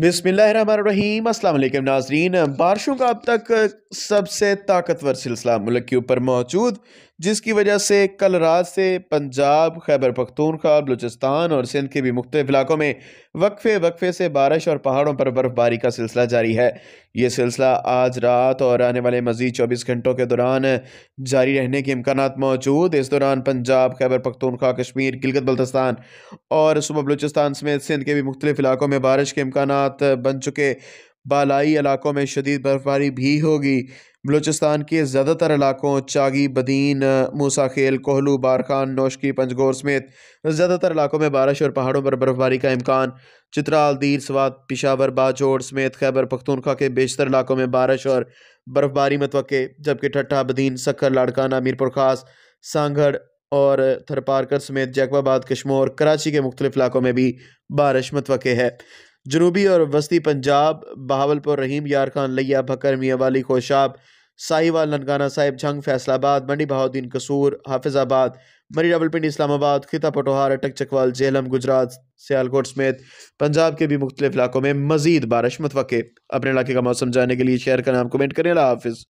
बिसमीम अल्लाम नाजरीन बारिशों का अब तक सबसे ताकतवर सिलसिला मुल्क के ऊपर मौजूद जिसकी वजह से कल रात से पंजाब खैबर पख्तूनख्वा बलूचिस्तान और सिंध के भी मुख्त इलाकों में वक्फे वक्फे से बारिश और पहाड़ों पर बर्फबारी का सिलसिला जारी है ये सिलसिला आज रात और आने वाले मजीद चौबीस घंटों के दौरान जारी रहने के इम्कान मौजूद इस दौरान पंजाब खैबर पख्तूनख्वा कश्मीर गिलगत बल्तिस्तान और सुबह बलूचिस्तान समेत सिंध के भी मुख्तलिफ इलाकों में बारिश के इम्कान बन चुके बालाई इलाकों में शदीद बर्फबारी भी होगी बलूचिस्तान के ज़्यादातर इलाकों चागी बदीन मूसाखेल कोहलू बारखान नौशकी पंजगोर समेत ज़्यादातर इलाकों में बारिश और पहाड़ों पर बर्फबारी का इम्कान चित्राल दीर स्वात पिशावर बाजोड़ समेत खैबर पख्तूनखा के बेशतर इलाकों में बारिश और बर्फबारी मतव जबकि ठट्ठा बदीन सखर लाड़काना मीरपुर खास सांगढ़ और थरपारकर समेत जैकबाबाद कश्मोर कराची के मुख्तलिफ इलाकों में भी बारिश मतव है जनूबी और वस्ती पंजाब बहावलपुर रहीम यार खान लिया भकर मियाँ वाली खोशाब साहिवाल ननकाना साहिब जंग फैसलाबाद मंडी बहाउद्दीन कसूर हाफिजाबाद मरी रावलपिंडी इस्लामाबाद खिता पटोहार अटक चकवाल झेलम गुजरात सियालकोट समेत पंजाब के भी मुख्तलिफ इलाकों में मजीद बारिश मतवक़ अपने इलाके का मौसम जानने के लिए शहर का नाम कमेंट करें हाफिज़